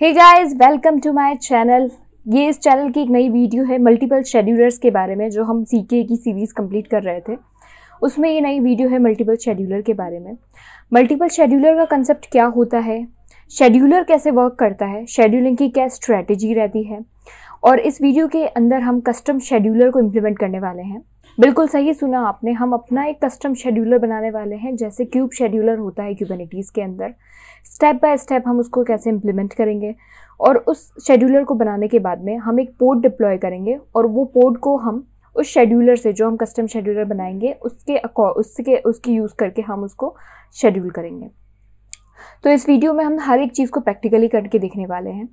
Hey guys welcome to my channel ये इस channel की एक नई वीडियो है मल्टीपल शेड्यूलर्स के बारे में जो हम सी की सीरीज़ कंप्लीट कर रहे थे उसमें ये नई वीडियो है मल्टीपल शेड्यूलर के बारे में मल्टीपल शेड्यूलर का कंसेप्ट क्या होता है शेड्यूलर कैसे वर्क करता है शेड्यूलिंग की क्या स्ट्रैटेजी रहती है और इस वीडियो के अंदर हम कस्टम शेड्यूलर को इम्प्लीमेंट करने वाले हैं बिल्कुल सही सुना आपने हम अपना एक कस्टम शेड्यूलर बनाने वाले हैं जैसे क्यूब शेड्यूलर होता है क्यूबनिटीज़ के अंदर स्टेप बाय स्टेप हम उसको कैसे इम्प्लीमेंट करेंगे और उस शेड्यूलर को बनाने के बाद में हम एक पोर्ट डिप्लॉय करेंगे और वो पोर्ट को हम उस शेड्यूलर से जो हम कस्टम शेड्यूलर बनाएंगे उसके उसके उसकी यूज़ करके हम उसको शेड्यूल करेंगे तो इस वीडियो में हम हर एक चीज़ को प्रैक्टिकली करके देखने वाले हैं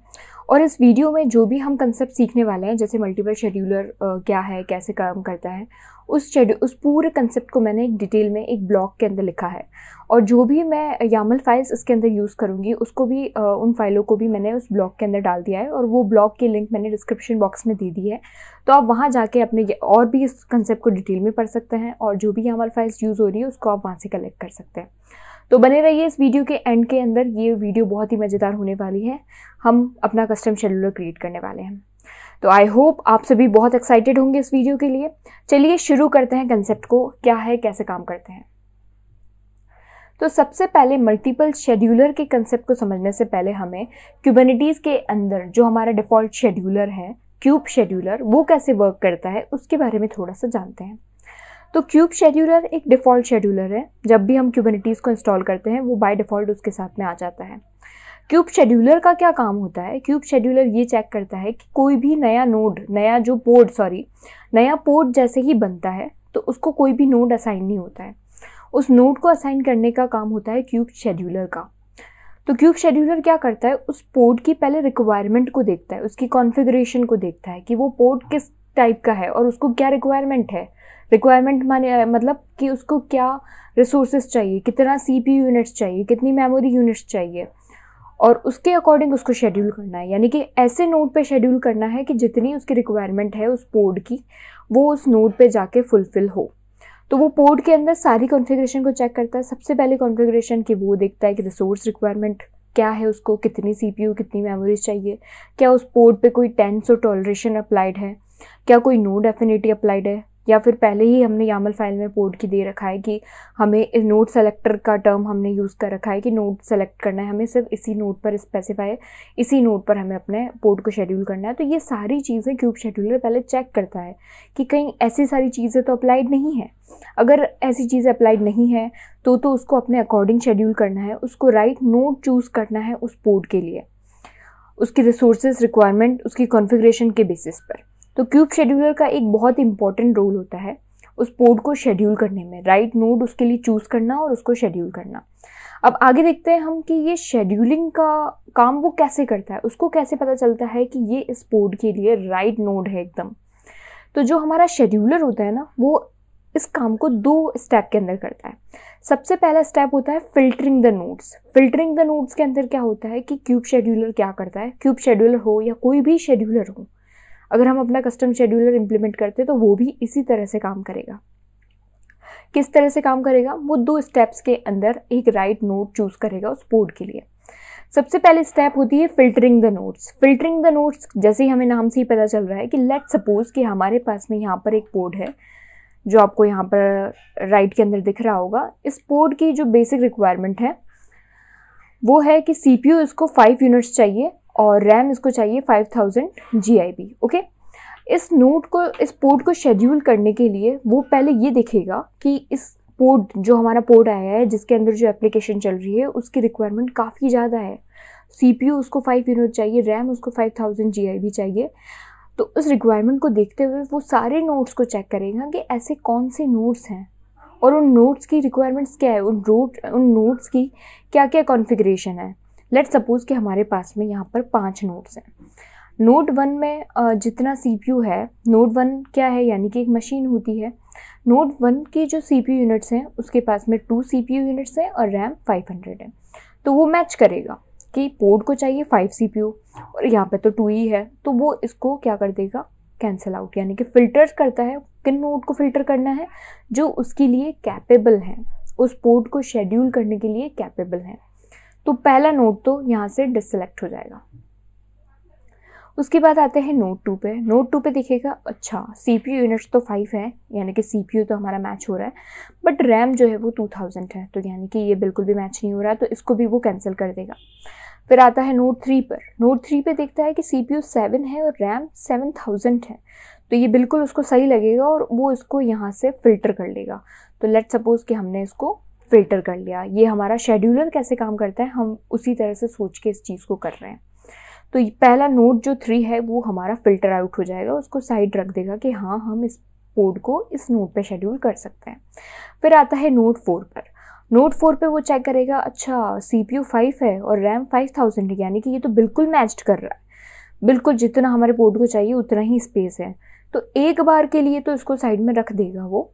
और इस वीडियो में जो भी हम कंसेप्ट सीखने वाले हैं जैसे मल्टीपल शेड्यूलर क्या है कैसे काम करता है उस शेड्यू उस पूरे कंसेप्ट को मैंने एक डिटेल में एक ब्लॉग के अंदर लिखा है और जो भी मैं यामल फाइल्स इसके अंदर यूज़ करूँगी उसको भी उन फाइलों को भी मैंने उस ब्लॉग के अंदर डाल दिया है और वो ब्लॉग की लिंक मैंने डिस्क्रिप्शन बॉक्स में दे दी है तो आप वहाँ जाके अपने और भी इस कंसेप्ट को डिटेल में पढ़ सकते हैं और जो भी यामल फाइल्स यूज़ हो रही है उसको आप वहाँ से कलेक्ट कर सकते हैं तो बने रहिए इस वीडियो के एंड के अंदर ये वीडियो बहुत ही मज़ेदार होने वाली है हम अपना कस्टम शेड्यूलर क्रिएट करने वाले हैं तो आई होप आप सभी बहुत एक्साइटेड होंगे इस वीडियो के लिए चलिए शुरू करते हैं कंसेप्ट को क्या है कैसे काम करते हैं तो सबसे पहले मल्टीपल शेड्यूलर के कंसेप्ट को समझने से पहले हमें क्यूबनिटीज़ के अंदर जो हमारा डिफ़ॉल्ट शेड्यूलर है क्यूब शेड्यूलर वो कैसे वर्क करता है उसके बारे में थोड़ा सा जानते हैं तो क्यूब शेड्यूलर एक डिफ़ॉल्ट शेड्यूलर है जब भी हम क्यूबनिटीज़ को इंस्टॉल करते हैं वो बाय डिफ़ॉल्ट उसके साथ में आ जाता है क्यूब शेड्यूलर का क्या काम होता है क्यूब शेड्यूलर ये चेक करता है कि कोई भी नया नोड नया जो पोर्ट सॉरी नया पोर्ट जैसे ही बनता है तो उसको कोई भी नोड असाइन नहीं होता है उस नोड को असाइन करने का काम होता है क्यूब शेड्यूलर का तो क्यूब शेड्यूलर क्या करता है उस पोर्ट की पहले रिक्वायरमेंट को देखता है उसकी कॉन्फ़िगरेशन को देखता है कि वो पोर्ट किस टाइप का है और उसको क्या रिक्वायरमेंट है रिक्वायरमेंट माने मतलब कि उसको क्या रिसोर्सेज चाहिए कितना सी पी यूनिट्स चाहिए कितनी मेमोरी यूनिट्स चाहिए और उसके अकॉर्डिंग उसको शेड्यूल करना है यानी कि ऐसे नोट पे शेड्यूल करना है कि जितनी उसकी रिक्वायरमेंट है उस पोर्ड की वो उस नोट पे जाके फुलफ़िल हो तो वो पोर्ड के अंदर सारी कॉन्फ़िगरेशन को चेक करता है सबसे पहले कॉन्फ़िगरेशन की वो देखता है कि रिसोर्स रिक्वायरमेंट क्या है उसको कितनी सी कितनी मेमोरीज चाहिए क्या उस पोर्ड पर कोई टेंस और टॉलरेशन अप्लाइड है क्या कोई नो डेफिनेटी अप्लाइड है या फिर पहले ही हमने यामल फाइल में पोर्ट की दे रखा है कि हमें नोट सेलेक्टर का टर्म हमने यूज़ कर रखा है कि नोट सेलेक्ट करना है हमें सिर्फ इसी नोट पर स्पेसिफाई इसी नोट पर हमें अपने पोर्ट को शेड्यूल करना है तो ये सारी चीज़ें क्यूब शेड्यूलर पहले चेक करता है कि कहीं ऐसी सारी चीज़ें तो अप्लाइड नहीं है अगर ऐसी चीज़ें अप्लाइड नहीं है तो तो उसको अपने अकॉर्डिंग शेड्यूल करना है उसको राइट नोट चूज़ करना है उस पोर्ट के लिए उसकी रिसोर्सेज रिक्वायरमेंट उसकी कॉन्फ़िगरेशन के बेसिस पर तो क्यूब शेड्यूलर का एक बहुत इंपॉर्टेंट रोल होता है उस पोर्ट को शेड्यूल करने में राइट नोड उसके लिए चूज़ करना और उसको शेड्यूल करना अब आगे देखते हैं हम कि ये शेड्यूलिंग का काम वो कैसे करता है उसको कैसे पता चलता है कि ये इस पोड के लिए राइट नोड है एकदम तो जो हमारा शेड्यूलर होता है ना वो इस काम को दो स्टेप के अंदर करता है सबसे पहला स्टेप होता है filtering the nodes filtering the nodes के अंदर क्या होता है कि क्यूब शेड्यूलर क्या करता है क्यूब शेड्यूलर हो या कोई भी शेड्यूलर हो अगर हम अपना कस्टम शेड्यूलर इम्प्लीमेंट करते हैं तो वो भी इसी तरह से काम करेगा किस तरह से काम करेगा वो दो स्टेप्स के अंदर एक राइट नोट चूज़ करेगा उस बोर्ड के लिए सबसे पहले स्टेप होती है filtering the nodes filtering the nodes जैसे ही हमें नाम से ही पता चल रहा है कि लेट सपोज कि हमारे पास में यहाँ पर एक बोर्ड है जो आपको यहाँ पर राइट के अंदर दिख रहा होगा इस बोर्ड की जो बेसिक रिक्वायरमेंट है वो है कि सी इसको फाइव यूनिट्स चाहिए और रैम इसको चाहिए 5000 थाउजेंड ओके इस नोट को इस पोर्ट को शेड्यूल करने के लिए वो पहले ये देखेगा कि इस पोर्ट जो हमारा पोर्ट आया है जिसके अंदर जो एप्लीकेशन चल रही है उसकी रिक्वायरमेंट काफ़ी ज़्यादा है सी उसको फाइव यूनिट चाहिए रैम उसको फाइव थाउजेंड जी चाहिए तो उस रिक्वायरमेंट को देखते हुए वो सारे नोट्स को चेक करेगा कि ऐसे कौन से नोट्स हैं और उन नोट्स की रिक्वायरमेंट्स क्या है उन रोट उन नोट्स की क्या क्या कॉन्फ़िगरेशन है लेट सपोज़ कि हमारे पास में यहाँ पर पाँच नोट्स हैं नोट वन में जितना सी है नोट वन क्या है यानी कि एक मशीन होती है नोट वन की जो सी यूनिट्स हैं उसके पास में टू सी यूनिट्स हैं और रैम 500 है तो वो मैच करेगा कि पोर्ट को चाहिए फाइव सी और यहाँ पे तो टू ही है तो वो इसको क्या कर देगा कैंसिल आउट यानी कि फ़िल्टर करता है किन नोट को फ़िल्टर करना है जो उसके लिए कैपेबल हैं उस पोर्ट को शेड्यूल करने के लिए कैपेबल हैं तो पहला नोट तो यहाँ से डिसलेक्ट हो जाएगा उसके बाद आते हैं नोट टू पे नोट टू पे देखिएगा अच्छा सी पी यूनिट्स तो फाइव है यानी कि सी पी तो हमारा मैच हो रहा है बट रैम जो है वो टू थाउजेंड है तो यानी कि ये बिल्कुल भी मैच नहीं हो रहा है तो इसको भी वो कैंसिल कर देगा फिर आता है नोट थ्री पर नोट थ्री पे देखता है कि सी पी सेवन है और रैम सेवन थाउजेंड है तो ये बिल्कुल उसको सही लगेगा और वो इसको यहाँ से फिल्टर कर लेगा तो लेट सपोज़ कि हमने इसको फिल्टर कर लिया ये हमारा शेड्यूलर कैसे काम करता है हम उसी तरह से सोच के इस चीज़ को कर रहे हैं तो पहला नोट जो थ्री है वो हमारा फिल्टर आउट हो जाएगा उसको साइड रख देगा कि हाँ हम इस कोड को इस नोट पे शेड्यूल कर सकते हैं फिर आता है नोट फोर पर नोट फोर पे वो चेक करेगा अच्छा सी पी यू फाइव है और रैम फाइव थाउजेंड है यानी कि ये तो बिल्कुल मैच्ड कर रहा है बिल्कुल जितना हमारे पोर्ट को चाहिए उतना ही स्पेस है तो एक बार के लिए तो इसको साइड में रख देगा वो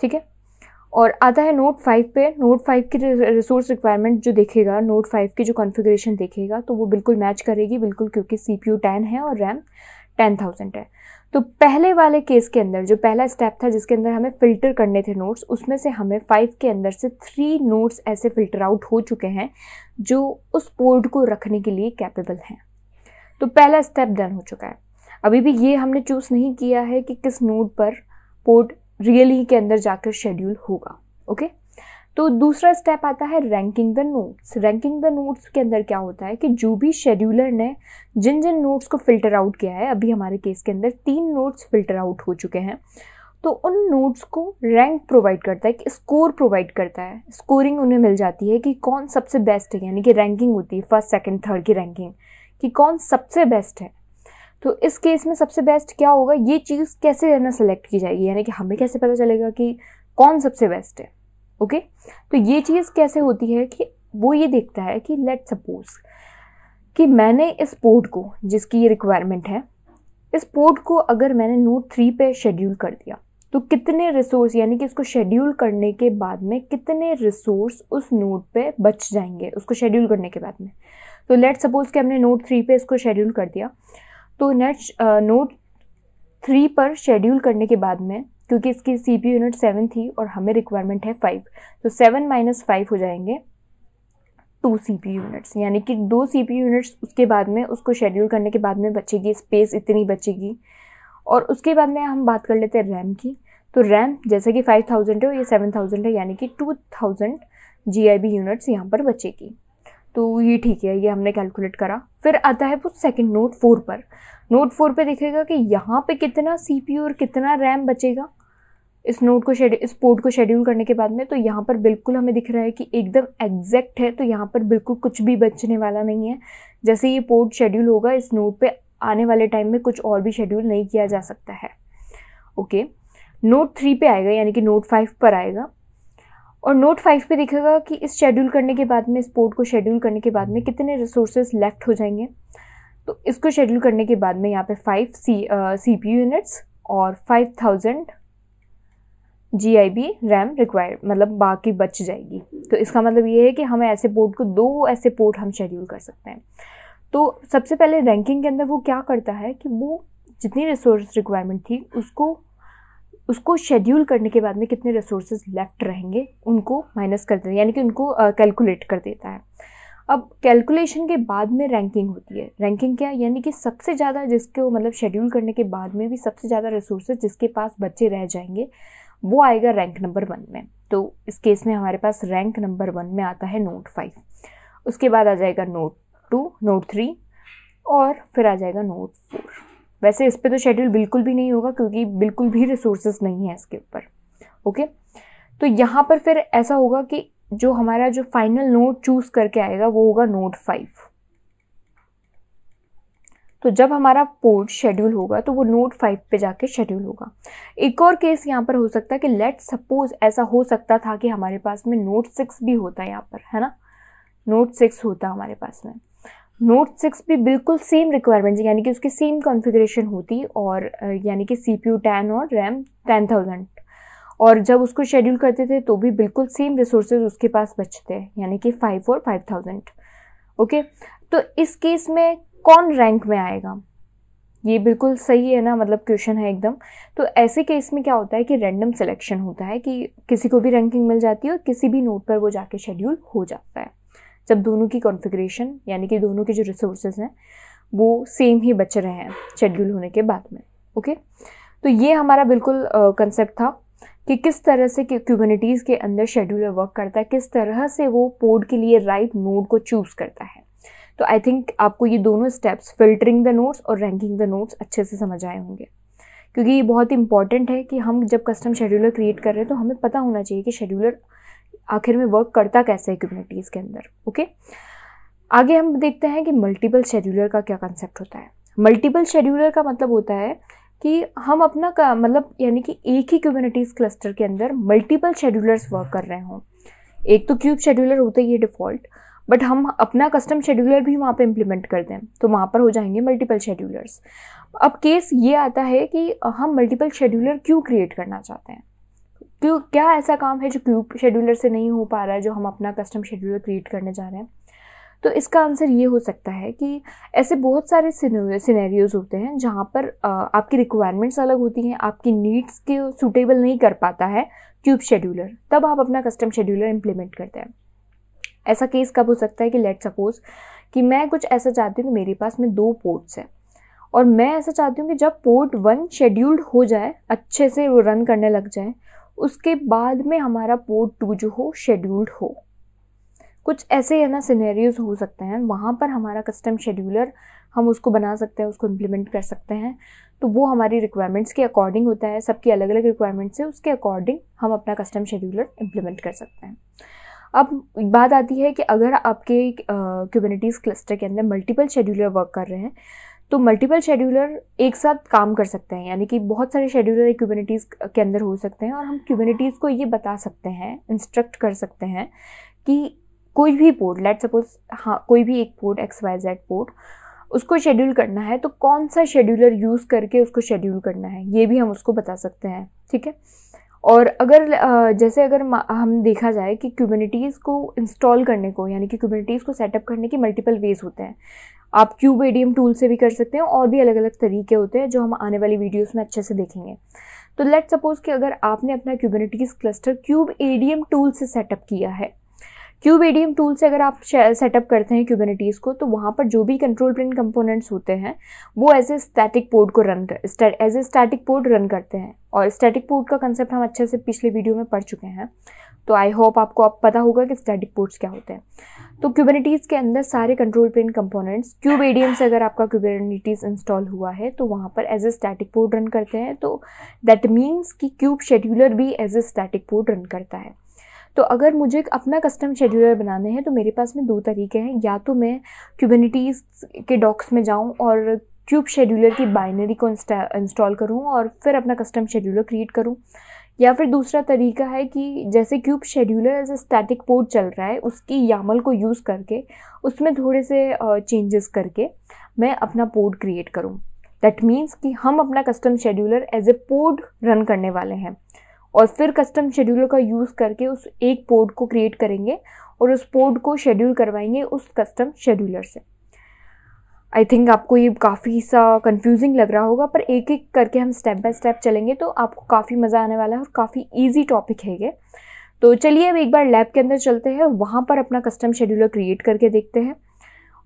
ठीक है और आता है नोट फाइव पे नोट फाइव की रिसोर्स रिक्वायरमेंट जो देखेगा नोट फाइव की जो कॉन्फ़िगरेशन देखेगा तो वो बिल्कुल मैच करेगी बिल्कुल क्योंकि सी पी यू टेन है और रैम टेन थाउजेंड है तो पहले वाले केस के अंदर जो पहला स्टेप था जिसके अंदर हमें फ़िल्टर करने थे नोट्स उसमें से हमें फ़ाइव के अंदर से थ्री नोट्स ऐसे फ़िल्टर आउट हो चुके हैं जो उस पोर्ट को रखने के लिए कैपेबल हैं तो पहला स्टेप डन हो चुका है अभी भी ये हमने चूज़ नहीं किया है कि किस नोट पर पोर्ट रियल ही के अंदर जाकर शेड्यूल होगा ओके तो दूसरा स्टेप आता है ranking the nodes ranking the nodes के अंदर क्या होता है कि जो भी शेड्यूलर ने जिन जिन नोट्स को फिल्टर आउट किया है अभी हमारे केस के अंदर तीन नोट्स फिल्टर आउट हो चुके हैं तो उन नोट्स को रैंक प्रोवाइड करता है एक स्कोर प्रोवाइड करता है स्कोरिंग उन्हें मिल जाती है कि कौन सबसे बेस्ट है यानी कि रैंकिंग होती है फर्स्ट सेकेंड थर्ड की रैंकिंग कि कौन सबसे बेस्ट है तो इस केस में सबसे बेस्ट क्या होगा ये चीज़ कैसे रहना सेलेक्ट की जाएगी यानी कि हमें कैसे पता चलेगा कि कौन सबसे बेस्ट है ओके तो ये चीज़ कैसे होती है कि वो ये देखता है कि लेट सपोज कि मैंने इस पोर्ट को जिसकी ये रिक्वायरमेंट है इस पोर्ट को अगर मैंने नोट थ्री पे शेड्यूल कर दिया तो कितने रिसोर्स यानी कि इसको शेड्यूल करने के बाद में कितने रिसोर्स उस नोट पे बच जाएंगे उसको शेड्यूल करने के बाद में तो लेट सपोज कि हमने नोट थ्री पे इसको शेड्यूल कर दिया तो नेट नोट थ्री पर शेड्यूल करने के बाद में क्योंकि इसकी सी पी यूनिट सेवन थी और हमें रिक्वायरमेंट है फाइव तो सेवन माइनस फाइव हो जाएंगे टू सी पी यूनिट्स यानी कि दो सी पी यूनिट्स उसके बाद में उसको शेड्यूल करने के बाद में बचेगी स्पेस इतनी बचेगी और उसके बाद में हम बात कर लेते हैं रैम की तो रैम जैसे कि फाइव थाउजेंड है और ये सेवन थाउजेंड है यानी कि two thousand G I B units यहाँ पर बचेगी तो ये ठीक है ये हमने कैलकुलेट करा फिर आता है वो सेकेंड नोट फोर पर नोट फोर पे देखेगा कि यहाँ पे कितना सी और कितना रैम बचेगा इस नोट को शेड्यू इस पोर्ट को शेड्यूल करने के बाद में तो यहाँ पर बिल्कुल हमें दिख रहा है कि एकदम एग्जैक्ट है तो यहाँ पर बिल्कुल कुछ भी बचने वाला नहीं है जैसे ये पोर्ट शेड्यूल होगा इस नोट पे आने वाले टाइम में कुछ और भी शेड्यूल नहीं किया जा सकता है ओके नोट थ्री पे आएगा यानी कि नोट फाइव पर आएगा और नोट फाइव पे देखेगा कि इस शेड्यूल करने के बाद में इस पोर्ट को शेड्यूल करने के बाद में कितने रिसोर्सेज लेफ्ट हो जाएंगे तो इसको शेड्यूल करने के बाद में यहाँ पे five C C P units और five thousand G I B RAM require मतलब बाकी बच जाएगी तो इसका मतलब ये है कि हमें ऐसे पोर्ट को दो ऐसे पोर्ट हम शेड्यूल कर सकते हैं तो सबसे पहले रैंकिंग के अंदर वो क्या करता है कि वो जितनी रिसोर्स रिक्वायरमेंट थी उसको उसको शेड्यूल करने के बाद में कितने रिसोर्सेज लेफ्ट रहेंगे उनको माइनस कर देता है यानी कि उनको कैलकुलेट uh, कर देता है अब कैलकुलेशन के बाद में रैंकिंग होती है रैंकिंग क्या है यानी कि सबसे ज़्यादा जिसको मतलब शेड्यूल करने के बाद में भी सबसे ज़्यादा रिसोर्सेज जिसके पास बच्चे रह जाएंगे वो आएगा रैंक नंबर वन में तो इस केस में हमारे पास रैंक नंबर वन में आता है नोट फाइव उसके बाद आ जाएगा नोट टू नोट थ्री और फिर आ जाएगा नोट फोर वैसे इस पर तो शेड्यूल बिल्कुल भी नहीं होगा क्योंकि बिल्कुल भी रिसोर्सेज नहीं है इसके ऊपर ओके तो यहाँ पर फिर ऐसा होगा कि जो हमारा जो फाइनल नोट चूज करके आएगा वो होगा नोट फाइव तो जब हमारा पोर्ट शेड्यूल होगा तो वो नोट फाइव पे जाके शेड्यूल होगा एक और केस यहाँ पर हो सकता है कि लेट सपोज ऐसा हो सकता था कि हमारे पास में नोट सिक्स भी होता है यहाँ पर है ना नोट सिक्स होता हमारे पास में नोट सिक्स भी बिल्कुल सेम रिक्वायरमेंट यानी कि उसकी सेम कॉन्फ़िगरेशन होती और यानी कि सी पी यू टेन और रैम टेन थाउजेंड और जब उसको शेड्यूल करते थे तो भी बिल्कुल सेम रिसोर्सेज उसके पास बचते यानी कि फाइव और फाइव थाउजेंड ओके तो इस केस में कौन रैंक में आएगा ये बिल्कुल सही है ना मतलब क्वेश्चन है एकदम तो ऐसे केस में क्या होता है कि रैंडम सिलेक्शन होता है कि किसी को भी रैंकिंग मिल जाती है और किसी भी नोट पर वो जाके शेड्यूल हो जाता है जब दोनों की कॉन्फ़िगरेशन यानी कि दोनों के जो रिसोर्सेज हैं वो सेम ही बच रहे हैं शेड्यूल होने के बाद में ओके तो ये हमारा बिल्कुल कंसेप्ट था कि किस तरह से क्यूबनिटीज़ के अंदर शेड्यूलर वर्क करता है किस तरह से वो पोड के लिए राइट right नोड को चूज़ करता है तो आई थिंक आपको ये दोनों स्टेप्स फिल्टरिंग द नोट्स और रैंकिंग द नोट्स अच्छे से समझ आए होंगे क्योंकि ये बहुत इंपॉर्टेंट है कि हम जब कस्टम शेड्यूलर क्रिएट कर रहे हैं तो हमें पता होना चाहिए कि शेड्यूलर आखिर में वर्क करता कैसे है कम्युनिटीज़ के अंदर ओके आगे हम देखते हैं कि मल्टीपल शेड्यूलर का क्या कंसेप्ट होता है मल्टीपल शेड्यूलर का मतलब होता है कि हम अपना का मतलब यानी कि एक ही कम्युनिटीज़ क्लस्टर के अंदर मल्टीपल शेड्यूलर्स वर्क कर रहे हों एक तो क्यूब शेड्यूलर होता ही है डिफ़ॉल्ट बट हम अपना कस्टम शेड्यूलर भी वहाँ पे इम्प्लीमेंट कर दें तो वहाँ पर हो जाएंगे मल्टीपल शेड्यूलर्स अब केस ये आता है कि हम मल्टीपल शेड्यूलर क्यों क्रिएट करना चाहते हैं क्यों क्या ऐसा काम है जो क्यूब शेड्यूलर से नहीं हो पा रहा है जो हम अपना कस्टम शेड्यूलर क्रिएट करने जा रहे हैं तो इसका आंसर ये हो सकता है कि ऐसे बहुत सारे सिनेरियोज होते हैं जहाँ पर आपकी रिक्वायरमेंट्स अलग होती हैं आपकी नीड्स के सूटेबल नहीं कर पाता है क्यूब शेड्यूलर तब आप अपना कस्टम शेड्यूलर इम्प्लीमेंट करते हैं ऐसा केस कब हो सकता है कि लेट सपोज़ कि मैं कुछ ऐसा चाहती हूँ कि मेरे पास में दो पोर्ट्स हैं और मैं ऐसा चाहती हूँ कि जब पोर्ट वन शेड्यूल्ड हो जाए अच्छे से वो रन करने लग जाए उसके बाद में हमारा पोर्ट टू जो हो शेड्यूल्ड हो कुछ ऐसे है ना सिनेरियोज हो सकते हैं वहाँ पर हमारा कस्टम शेड्यूलर हम उसको बना सकते हैं उसको इम्प्लीमेंट कर सकते हैं तो वो हमारी रिक्वायरमेंट्स के अकॉर्डिंग होता है सबकी अलग अलग रिक्वायरमेंट्स है उसके अकॉर्डिंग हम अपना कस्टम शेड्यूलर इम्प्लीमेंट कर सकते हैं अब बात आती है कि अगर आपके क्यूबनिटीज़ क्लस्टर के अंदर मल्टीपल शेड्यूलर वर्क कर रहे हैं तो मल्टीपल शेड्यूलर एक साथ काम कर सकते हैं यानी कि बहुत सारे शेड्यूलर क्यूबिनिटीज़ के अंदर हो सकते हैं और हम क्यूबिनिटीज़ को ये बता सकते हैं इंस्ट्रक्ट कर सकते हैं कि कोई भी पोर्ट लेट सपोज हाँ कोई भी एक pod X Y Z pod उसको शेड्यूल करना है तो कौन सा शेड्यूलर यूज़ करके उसको शेड्यूल करना है ये भी हम उसको बता सकते हैं ठीक है और अगर जैसे अगर हम देखा जाए कि क्यूबिनिटीज़ को इंस्टॉल करने को यानी कि क्यूबिनिटीज़ को सेटअप करने के मल्टीपल वेज़ होते हैं आप क्यूब एडीएम टूल से भी कर सकते हैं और भी अलग अलग तरीके होते हैं जो हम आने वाली वीडियोस में अच्छे से देखेंगे तो लेट सपोज कि अगर आपने अपना Kubernetes cluster kubeadm tool से सेटअप किया है क्यूब एडीएम टूल से अगर आप सेटअप करते हैं क्यूबनिटीज़ को तो वहाँ पर जो भी कंट्रोल प्रिंट कंपोनेंट्स होते हैं वो एज ए स्टैटिक पोर्ट को रन कर as a static pod run करते हैं और स्टैटिक पोर्ट का कंसेप्ट हम अच्छे से पिछले वीडियो में पढ़ चुके हैं तो आई होप आपको अब पता होगा कि स्टैटिक पोर्ट्स क्या होते हैं तो क्यूबिनिटीज़ के अंदर सारे control plane components kubeadm से अगर आपका क्यूबिनिटीज़ इंस्टॉल हुआ है तो वहाँ पर as a static pod run करते हैं तो दैट मीन्स कि क्यूब शेड्यूलर भी as a static pod run करता है तो अगर मुझे अपना कस्टम शेड्यूलर बनाने हैं तो मेरे पास में दो तरीके हैं या तो मैं क्यूबिनिटीज के डॉक्स में जाऊँ और क्यूब शेड्यूलर की बाइनरी को इंस्टॉल करूँ और फिर अपना कस्टम शेड्यूलर क्रिएट करूँ या फिर दूसरा तरीका है कि जैसे kube scheduler as a static pod चल रहा है उसकी यामल को यूज़ करके उसमें थोड़े से चेंजेस करके मैं अपना पोर्ट क्रिएट करूँ दैट मीन्स कि हम अपना custom scheduler as a pod run करने वाले हैं और फिर कस्टम शेड्यूलर का यूज़ करके उस एक पोर्ट को क्रिएट करेंगे और उस पोर्ट को शेड्यूल करवाएंगे उस कस्टम शेड्यूलर से आई थिंक आपको ये काफ़ी सा कंफ्यूजिंग लग रहा होगा पर एक एक करके हम स्टेप बाय स्टेप चलेंगे तो आपको काफ़ी मज़ा आने वाला है और काफ़ी ईजी टॉपिक है ये तो चलिए अब एक बार लैब के अंदर चलते हैं वहाँ पर अपना कस्टम शेड्यूलर क्रिएट करके देखते हैं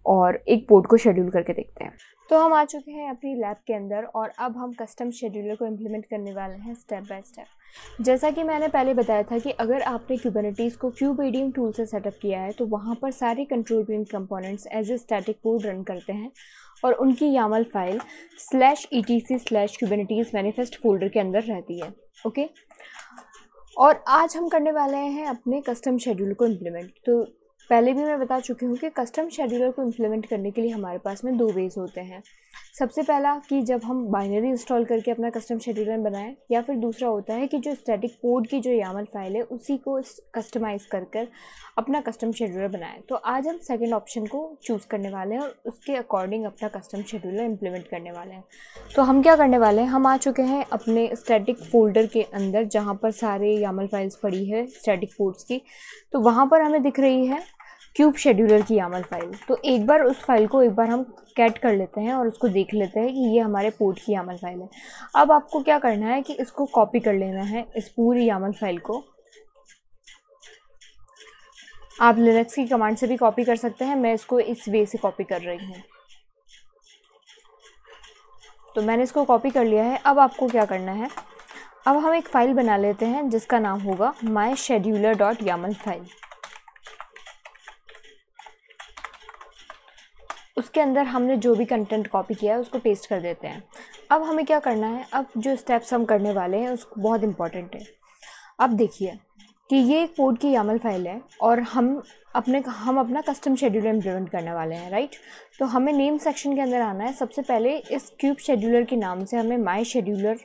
और एक पोर्ट को शेड्यूल करके देखते हैं तो हम आ चुके हैं अपनी लैब के अंदर और अब हम कस्टम शेड्यूलर को इम्प्लीमेंट करने वाले हैं स्टेप बाय स्टेप जैसा कि मैंने पहले बताया था कि अगर आपने क्यूबनिटीज़ को क्यूब एडियम टूल से सेटअप किया है तो वहाँ पर सारे control room components as a static code run करते हैं और उनकी YAML file slash E T C slash Kubernetes manifest folder के अंदर रहती है ओके और आज हम करने वाले हैं अपने कस्टम शेड्यूल को इम्प्लीमेंट तो पहले भी मैं बता चुकी हूँ कि कस्टम शेड्यूलर को इम्प्लीमेंट करने के लिए हमारे पास में दो वेज़ होते हैं सबसे पहला कि जब हम बाइनरी इंस्टॉल करके अपना कस्टम शेड्यूलर बनाएं या फिर दूसरा होता है कि जो स्टैटिक कोड की जो यामल फाइल है उसी को कस्टमाइज़ कर कर अपना कस्टम शेड्यूलर बनाएं तो आज हम सेकेंड ऑप्शन को चूज़ करने वाले हैं और उसके अकॉर्डिंग अपना कस्टम शेड्यूलर इम्प्लीमेंट करने वाले हैं तो हम क्या करने वाले हैं हम आ चुके हैं अपने स्टैटिक फोल्डर के अंदर जहाँ पर सारे यामल फाइल्स पड़ी है स्टैटिक कोड्स की तो वहाँ पर हमें दिख रही है क्यूब शेड्यूलर की यामल फाइल तो एक बार उस फाइल को एक बार हम कैट कर लेते हैं और उसको देख लेते हैं कि ये हमारे पोर्ट की यामल फाइल है अब आपको क्या करना है कि इसको कॉपी कर लेना है इस पूरी यामल फाइल को आप लिनक्स की कमांड से भी कॉपी कर सकते हैं मैं इसको इस वे से कॉपी कर रही हूँ तो मैंने इसको कॉपी कर लिया है अब आपको क्या करना है अब हम एक फ़ाइल बना लेते हैं जिसका नाम होगा my scheduler dot YAML file उसके अंदर हमने जो भी कंटेंट कॉपी किया है उसको पेस्ट कर देते हैं अब हमें क्या करना है अब जो स्टेप्स हम करने वाले हैं उसको बहुत इम्पॉर्टेंट है अब देखिए कि ये एक कोड की यामल फाइल है और हम अपने हम अपना कस्टम शेड्यूलर इम्प्लीमेंट करने वाले हैं राइट तो हमें नेम सेक्शन के अंदर आना है सबसे पहले इस क्यूब शेड्यूलर के नाम से हमें माई शेड्यूलर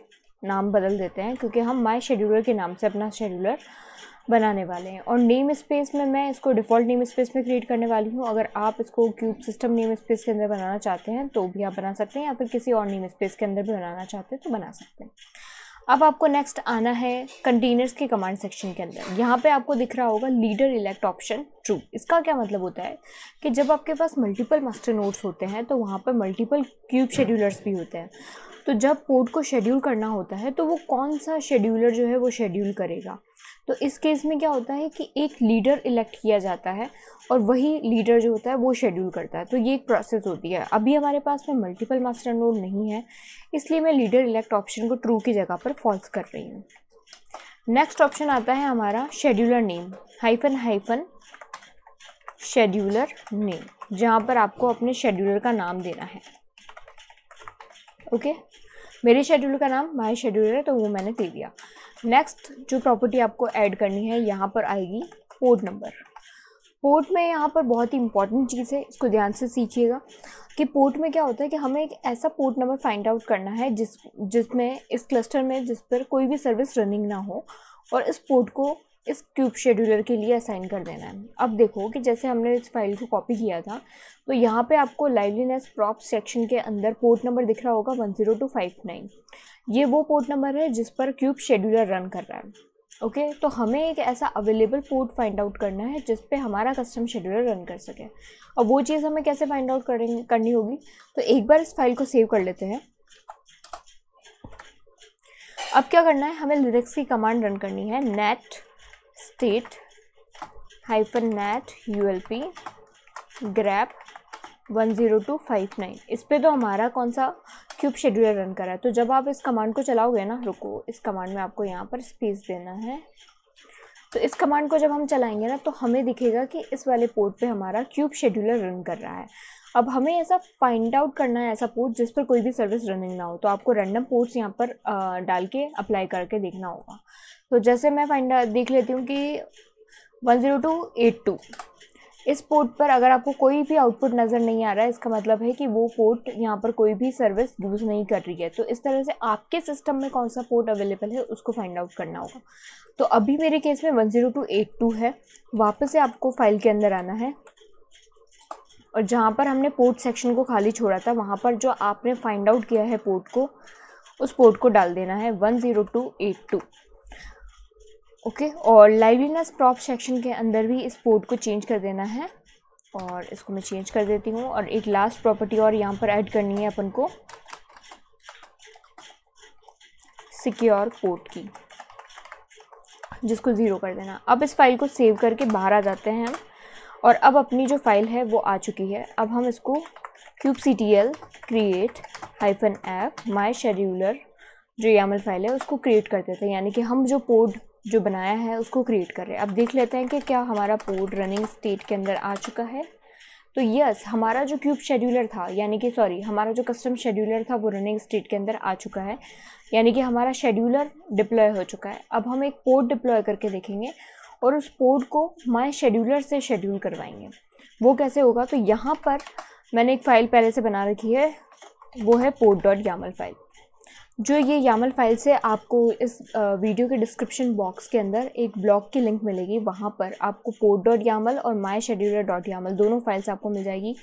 नाम बदल देते हैं क्योंकि हम माई शेड्यूलर के नाम से अपना शेड्यूलर बनाने वाले हैं और नेम स्पेस में मैं इसको डिफ़ॉल्ट नेम स्पेस में क्रिएट करने वाली हूँ अगर आप इसको क्यूब सिस्टम नेम स्पेस के अंदर बनाना चाहते हैं तो भी आप बना सकते हैं या फिर किसी और नेम स्पेस के अंदर भी बनाना चाहते हैं तो बना सकते हैं अब आपको नेक्स्ट आना है कंटेनर्स के कमांड सेक्शन के अंदर यहाँ पे आपको दिख रहा होगा लीडर इलेक्ट ऑप्शन ट्रू इसका क्या मतलब होता है कि जब आपके पास मल्टीपल मास्टर नोट्स होते हैं तो वहाँ पर मल्टीपल क्यूब शेड्यूलर्स भी होते हैं तो जब पोर्ट को शेड्यूल करना होता है तो वो कौन सा शेड्यूलर जो है वो शेड्यूल करेगा तो इस केस में क्या होता है कि एक लीडर इलेक्ट किया जाता है और वही लीडर जो होता है वो शेड्यूल करता है तो ये एक प्रोसेस होती है अभी हमारे पास में मल्टीपल मास्टर नोड नहीं है इसलिए मैं लीडर इलेक्ट ऑप्शन को ट्रू की जगह पर फॉल्स कर रही हूँ नेक्स्ट ऑप्शन आता है हमारा scheduler name hyphen hyphen scheduler name जहाँ पर आपको अपने शेड्यूलर का नाम देना है ओके okay? मेरे शेड्यूल का नाम माई शेड्यूलर है तो वो मैंने दे दिया नेक्स्ट जो प्रॉपर्टी आपको ऐड करनी है यहाँ पर आएगी पोर्ट नंबर पोर्ट में यहाँ पर बहुत ही इंपॉर्टेंट चीज़ है इसको ध्यान से सीखिएगा कि पोर्ट में क्या होता है कि हमें एक ऐसा पोर्ट नंबर फाइंड आउट करना है जिस जिसमें इस क्लस्टर में जिस पर कोई भी सर्विस रनिंग ना हो और इस पोर्ट को इस क्यूब शेड्यूलर के लिए असाइन कर देना है अब देखो कि जैसे हमने इस फाइल को कॉपी किया था तो यहाँ पे आपको लाइवलीनेस प्रॉप सेक्शन के अंदर पोर्ट नंबर दिख रहा होगा one zero two five nine ये वो पोर्ट नंबर है जिस पर क्यूब शेड्यूलर रन कर रहा है ओके okay? तो हमें एक ऐसा अवेलेबल पोर्ट फाइंड आउट करना है जिस पे हमारा कस्टम शेड्यूलर रन कर सके और वो चीज़ हमें कैसे फाइंड आउट करें करनी होगी तो एक बार इस फाइल को सेव कर लेते हैं अब क्या करना है हमें लिरिक्स की कमांड रन करनी है netstat hyphen net U L P grep one zero two five nine इस पर तो हमारा कौन सा क्यूब शेड्यूलर रन करा है तो जब आप इस कमांड को चलाओगे ना रुको इस कमांड में आपको यहाँ पर स्पेस देना है तो इस कमांड को जब हम चलाएंगे ना तो हमें दिखेगा कि इस वाले पोर्ट पे हमारा क्यूब शेड्यूलर रन कर रहा है अब हमें ऐसा फाइंड आउट करना है ऐसा पोर्ट जिस पर कोई भी सर्विस रनिंग ना हो तो आपको रैंडम पोर्ट्स यहाँ पर डाल के अप्लाई करके देखना होगा तो जैसे मैं फाइंड देख लेती हूँ कि one zero two eight two इस पोर्ट पर अगर आपको कोई भी आउटपुट नज़र नहीं आ रहा है इसका मतलब है कि वो पोर्ट यहाँ पर कोई भी सर्विस यूज़ नहीं कर रही है तो इस तरह से आपके सिस्टम में कौन सा पोर्ट अवेलेबल है उसको फाइंड आउट करना होगा तो अभी मेरे केस में one zero two eight two है वापस से आपको फाइल के अंदर आना है और जहाँ पर हमने पोर्ट सेक्शन को खाली छोड़ा था वहाँ पर जो आपने फाइंड आउट किया है पोर्ट को उस पोर्ट को डाल देना है one zero two eight two okay और लाइवलीनेस प्रॉप सेक्शन के अंदर भी इस पोर्ट को चेंज कर देना है और इसको मैं चेंज कर देती हूँ और एक लास्ट प्रॉपर्टी और यहाँ पर ऐड करनी है अपन को सिक्योर पोर्ट की जिसको ज़ीरो कर देना अब इस फाइल को सेव करके बाहर आ जाते हैं हम और अब अपनी जो फ़ाइल है वो आ चुकी है अब हम इसको kube C T L create hyphen app my scheduler जो यामल फाइल है उसको क्रिएट कर देते हैं यानी कि हम जो पोर्ट जो बनाया है उसको क्रिएट कर रहे हैं अब देख लेते हैं कि क्या हमारा पोर्ट रनिंग स्टेट के अंदर आ चुका है तो यस हमारा जो क्यूब शेड्यूलर था यानी कि सॉरी हमारा जो कस्टम शेड्यूलर था वो रनिंग स्टेट के अंदर आ चुका है यानी कि हमारा शेड्यूलर डिप्लॉय हो चुका है अब हम एक पोर्ट डिप्लॉय करके देखेंगे और उस पोर्ट को माई शेड्यूलर से शेड्यूल करवाएंगे वो कैसे होगा तो यहाँ पर मैंने एक फ़ाइल पहले से बना रखी है वो है पोर्ट डॉट यामल फाइल जो ये यामल फाइल से आपको इस वीडियो के डिस्क्रिप्शन बॉक्स के अंदर एक ब्लॉग की लिंक मिलेगी वहाँ पर आपको पोर्ट डॉट यामल और माई शेड्यूलर डॉट यामल दोनों फाइल्स आपको मिल जाएगी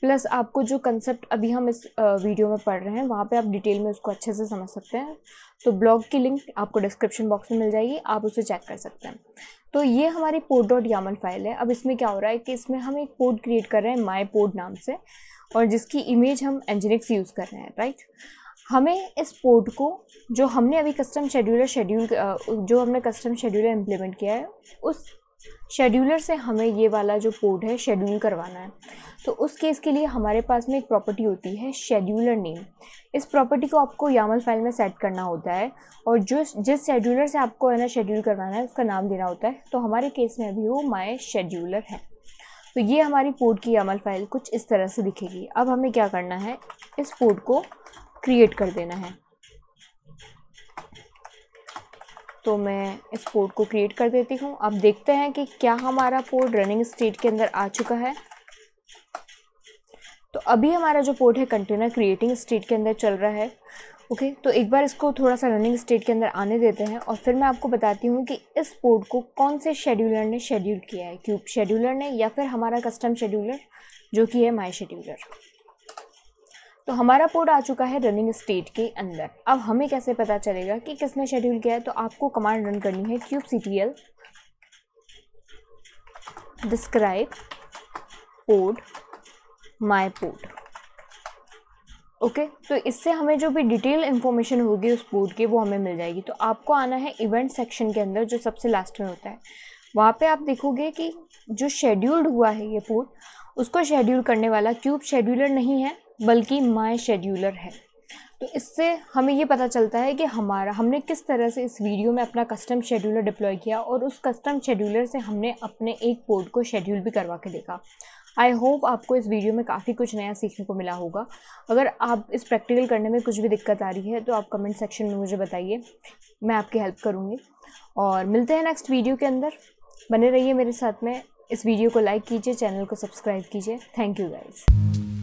प्लस आपको जो कंसेप्ट अभी हम इस वीडियो में पढ़ रहे हैं वहाँ पे आप डिटेल में उसको अच्छे से समझ सकते हैं तो ब्लॉग की लिंक आपको डिस्क्रिप्शन बॉक्स में मिल जाएगी आप उसे चेक कर सकते हैं तो ये हमारी पोर्ट डॉट यामल फाइल है अब इसमें क्या हो रहा है कि इसमें हम एक पोर्ट क्रिएट कर रहे हैं माई पोर्ट नाम से और जिसकी इमेज हम एंजिनिक्स यूज़ कर रहे हैं राइट हमें इस पोर्ट को जो हमने अभी कस्टम शेड्यूलर शेड्यूल जो हमने कस्टम शेड्यूलर इम्प्लीमेंट किया है उस शेड्यूलर से हमें ये वाला जो पोर्ट है शेड्यूल करवाना है तो उस केस के लिए हमारे पास में एक प्रॉपर्टी होती है शेड्यूलर नेम इस प्रॉपर्टी को आपको यामल फाइल में सेट करना होता है और जो जिस शेड्यूलर से आपको है ना शेड्यूल करवाना है उसका नाम देना होता है तो हमारे केस में अभी वो माय शेड्यूलर है तो ये हमारी पोर्ट की यामल फाइल कुछ इस तरह से दिखेगी अब हमें क्या करना है इस पोर्ट को क्रिएट कर देना है तो मैं इस पोर्ट को क्रिएट कर देती हूँ अब देखते हैं कि क्या हमारा पोर्ट रनिंग स्टेट के अंदर आ चुका है तो अभी हमारा जो पोर्ट है कंटेनर क्रिएटिंग स्टेट के अंदर चल रहा है ओके तो एक बार इसको थोड़ा सा रनिंग स्टेट के अंदर आने देते हैं और फिर मैं आपको बताती हूँ कि इस पोर्ट को कौन से शेड्यूलर ने शेड्यूल किया है क्यूब शेड्यूलर ने या फिर हमारा कस्टम शेड्यूलर जो कि है माई शेड्यूलर तो हमारा पोर्ट आ चुका है रनिंग स्टेट के अंदर अब हमें कैसे पता चलेगा कि किसने शेड्यूल किया है तो आपको कमांड रन करनी है kube C T L describe port my port okay तो इससे हमें जो भी डिटेल इन्फॉर्मेशन होगी उस पोर्ट की वो हमें मिल जाएगी तो आपको आना है इवेंट सेक्शन के अंदर जो सबसे लास्ट में होता है वहाँ पे आप देखोगे कि जो शेड्यूल्ड हुआ है ये पोर्ट उसको शेड्यूल करने वाला क्यूब शेड्यूलर नहीं है बल्कि माई शेड्यूलर है तो इससे हमें ये पता चलता है कि हमारा हमने किस तरह से इस वीडियो में अपना कस्टम शेड्यूलर डिप्लॉय किया और उस कस्टम शेड्यूलर से हमने अपने एक पोर्ट को शेड्यूल भी करवा के देखा आई होप आपको इस वीडियो में काफ़ी कुछ नया सीखने को मिला होगा अगर आप इस प्रैक्टिकल करने में कुछ भी दिक्कत आ रही है तो आप कमेंट सेक्शन में मुझे बताइए मैं आपकी हेल्प करूँगी और मिलते हैं नेक्स्ट वीडियो के अंदर बने रहिए मेरे साथ में इस वीडियो को लाइक कीजिए चैनल को सब्सक्राइब कीजिए थैंक यू गाइज़